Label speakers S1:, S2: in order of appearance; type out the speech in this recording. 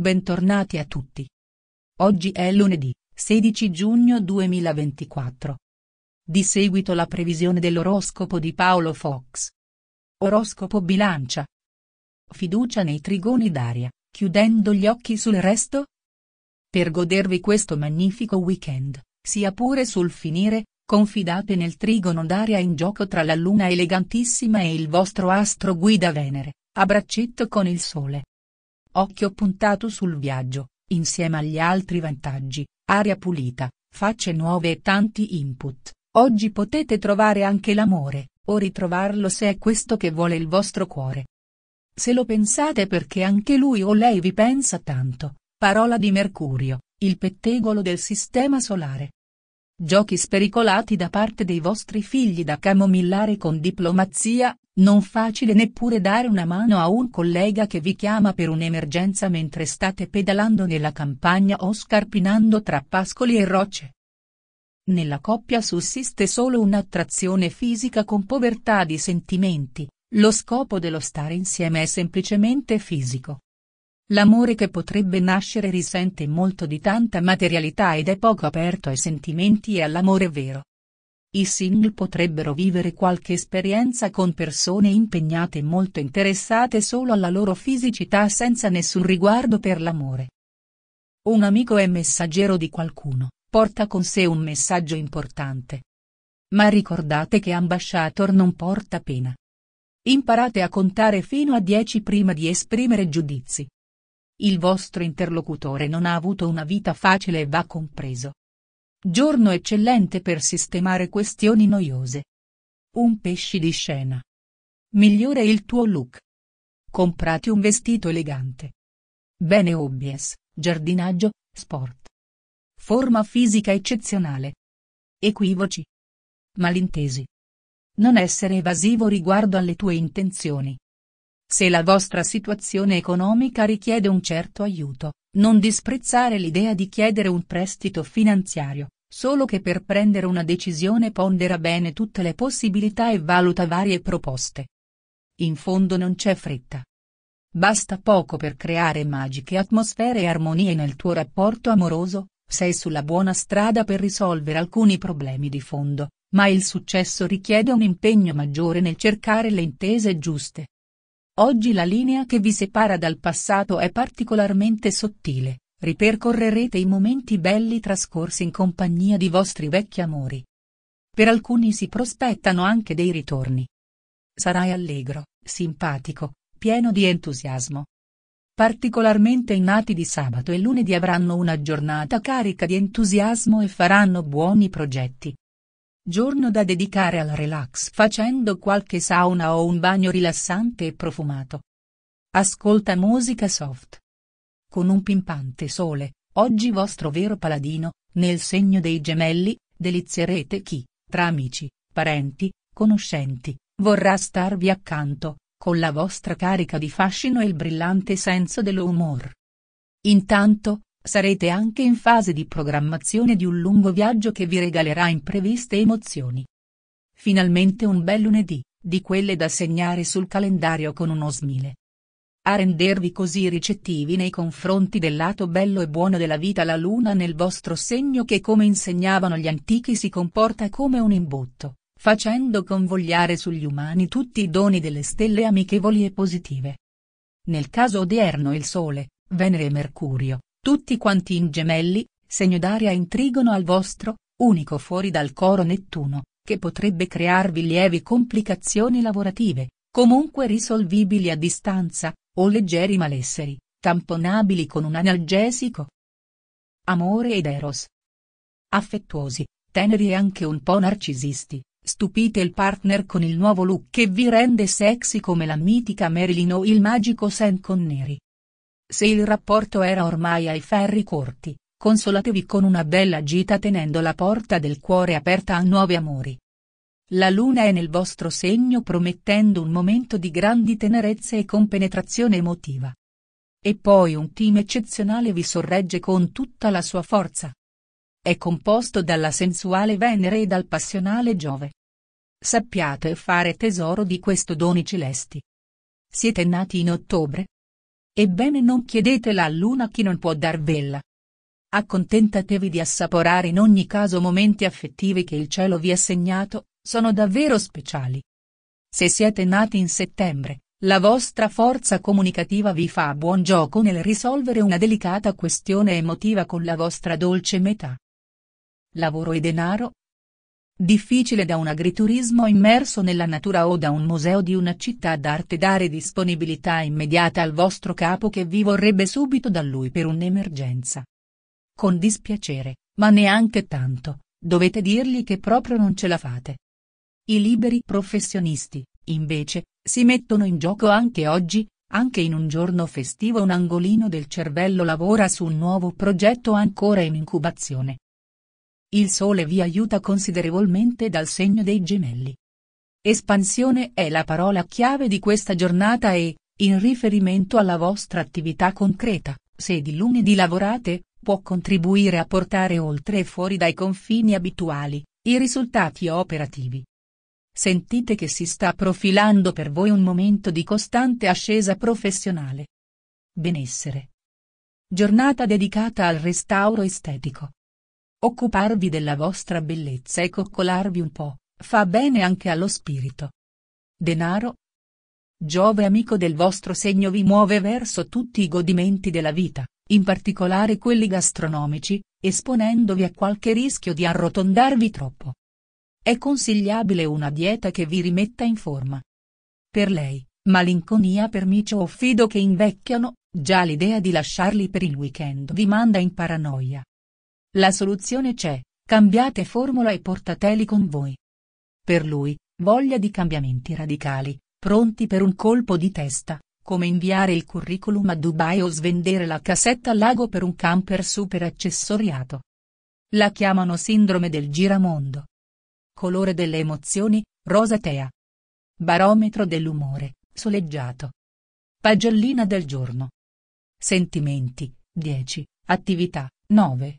S1: Bentornati a tutti. Oggi è lunedì, 16 giugno 2024. Di seguito la previsione dell'oroscopo di Paolo Fox. Oroscopo bilancia. Fiducia nei trigoni d'aria, chiudendo gli occhi sul resto? Per godervi questo magnifico weekend, sia pure sul finire, confidate nel trigono d'aria in gioco tra la luna elegantissima e il vostro astro guida Venere, a braccetto con il sole Occhio puntato sul viaggio, insieme agli altri vantaggi, aria pulita, facce nuove e tanti input, oggi potete trovare anche l'amore, o ritrovarlo se è questo che vuole il vostro cuore. Se lo pensate perché anche lui o lei vi pensa tanto, parola di Mercurio, il pettegolo del Sistema Solare. Giochi spericolati da parte dei vostri figli da camomillare con diplomazia, non facile neppure dare una mano a un collega che vi chiama per un'emergenza mentre state pedalando nella campagna o scarpinando tra pascoli e rocce. Nella coppia sussiste solo un'attrazione fisica con povertà di sentimenti, lo scopo dello stare insieme è semplicemente fisico. L'amore che potrebbe nascere risente molto di tanta materialità ed è poco aperto ai sentimenti e all'amore vero. I single potrebbero vivere qualche esperienza con persone impegnate e molto interessate solo alla loro fisicità senza nessun riguardo per l'amore. Un amico è messaggero di qualcuno, porta con sé un messaggio importante. Ma ricordate che ambasciator non porta pena. Imparate a contare fino a 10 prima di esprimere giudizi il vostro interlocutore non ha avuto una vita facile e va compreso. Giorno eccellente per sistemare questioni noiose. Un pesci di scena. Migliore il tuo look. Comprati un vestito elegante. Bene obvious, giardinaggio, sport. Forma fisica eccezionale. Equivoci. Malintesi. Non essere evasivo riguardo alle tue intenzioni. Se la vostra situazione economica richiede un certo aiuto, non disprezzare l'idea di chiedere un prestito finanziario, solo che per prendere una decisione pondera bene tutte le possibilità e valuta varie proposte. In fondo non c'è fretta. Basta poco per creare magiche atmosfere e armonie nel tuo rapporto amoroso, sei sulla buona strada per risolvere alcuni problemi di fondo, ma il successo richiede un impegno maggiore nel cercare le intese giuste. Oggi la linea che vi separa dal passato è particolarmente sottile, ripercorrerete i momenti belli trascorsi in compagnia di vostri vecchi amori. Per alcuni si prospettano anche dei ritorni. Sarai allegro, simpatico, pieno di entusiasmo. Particolarmente i nati di sabato e lunedì avranno una giornata carica di entusiasmo e faranno buoni progetti giorno da dedicare al relax facendo qualche sauna o un bagno rilassante e profumato. Ascolta musica soft. Con un pimpante sole, oggi vostro vero paladino, nel segno dei gemelli, delizierete chi, tra amici, parenti, conoscenti, vorrà starvi accanto, con la vostra carica di fascino e il brillante senso dell'umor. Intanto, Sarete anche in fase di programmazione di un lungo viaggio che vi regalerà impreviste emozioni. Finalmente un bel lunedì, di quelle da segnare sul calendario con uno smile. A rendervi così ricettivi nei confronti del lato bello e buono della vita la luna nel vostro segno che come insegnavano gli antichi si comporta come un imbutto, facendo convogliare sugli umani tutti i doni delle stelle amichevoli e positive. Nel caso odierno il Sole, Venere e Mercurio, tutti quanti in gemelli, segno d'aria intrigono al vostro, unico fuori dal coro Nettuno, che potrebbe crearvi lievi complicazioni lavorative, comunque risolvibili a distanza, o leggeri malesseri, tamponabili con un analgesico. Amore ed Eros. Affettuosi, teneri e anche un po' narcisisti, stupite il partner con il nuovo look che vi rende sexy come la mitica Marilyn o il magico Sam Conneri, se il rapporto era ormai ai ferri corti, consolatevi con una bella gita tenendo la porta del cuore aperta a nuovi amori. La luna è nel vostro segno promettendo un momento di grandi tenerezze e compenetrazione emotiva. E poi un team eccezionale vi sorregge con tutta la sua forza. È composto dalla sensuale Venere e dal passionale Giove. Sappiate fare tesoro di questo doni celesti. Siete nati in ottobre, Ebbene non chiedetela a luna chi non può darvela. Accontentatevi di assaporare in ogni caso momenti affettivi che il cielo vi ha segnato, sono davvero speciali. Se siete nati in settembre, la vostra forza comunicativa vi fa buon gioco nel risolvere una delicata questione emotiva con la vostra dolce metà. Lavoro e denaro, Difficile da un agriturismo immerso nella natura o da un museo di una città d'arte dare disponibilità immediata al vostro capo che vi vorrebbe subito da lui per un'emergenza. Con dispiacere, ma neanche tanto, dovete dirgli che proprio non ce la fate. I liberi professionisti, invece, si mettono in gioco anche oggi, anche in un giorno festivo un angolino del cervello lavora su un nuovo progetto ancora in incubazione. Il Sole vi aiuta considerevolmente dal segno dei gemelli. Espansione è la parola chiave di questa giornata e, in riferimento alla vostra attività concreta, se di lunedì lavorate, può contribuire a portare oltre e fuori dai confini abituali, i risultati operativi. Sentite che si sta profilando per voi un momento di costante ascesa professionale. Benessere. Giornata dedicata al restauro estetico. Occuparvi della vostra bellezza e coccolarvi un po', fa bene anche allo spirito. Denaro. Giove amico del vostro segno vi muove verso tutti i godimenti della vita, in particolare quelli gastronomici, esponendovi a qualche rischio di arrotondarvi troppo. È consigliabile una dieta che vi rimetta in forma. Per lei, malinconia per Micio o Fido che invecchiano, già l'idea di lasciarli per il weekend vi manda in paranoia. La soluzione c'è, cambiate formula e portateli con voi. Per lui, voglia di cambiamenti radicali, pronti per un colpo di testa, come inviare il curriculum a Dubai o svendere la cassetta al lago per un camper super accessoriato. La chiamano sindrome del giramondo. Colore delle emozioni, rosatea. Barometro dell'umore, soleggiato. Pagellina del giorno. Sentimenti, 10, attività, 9.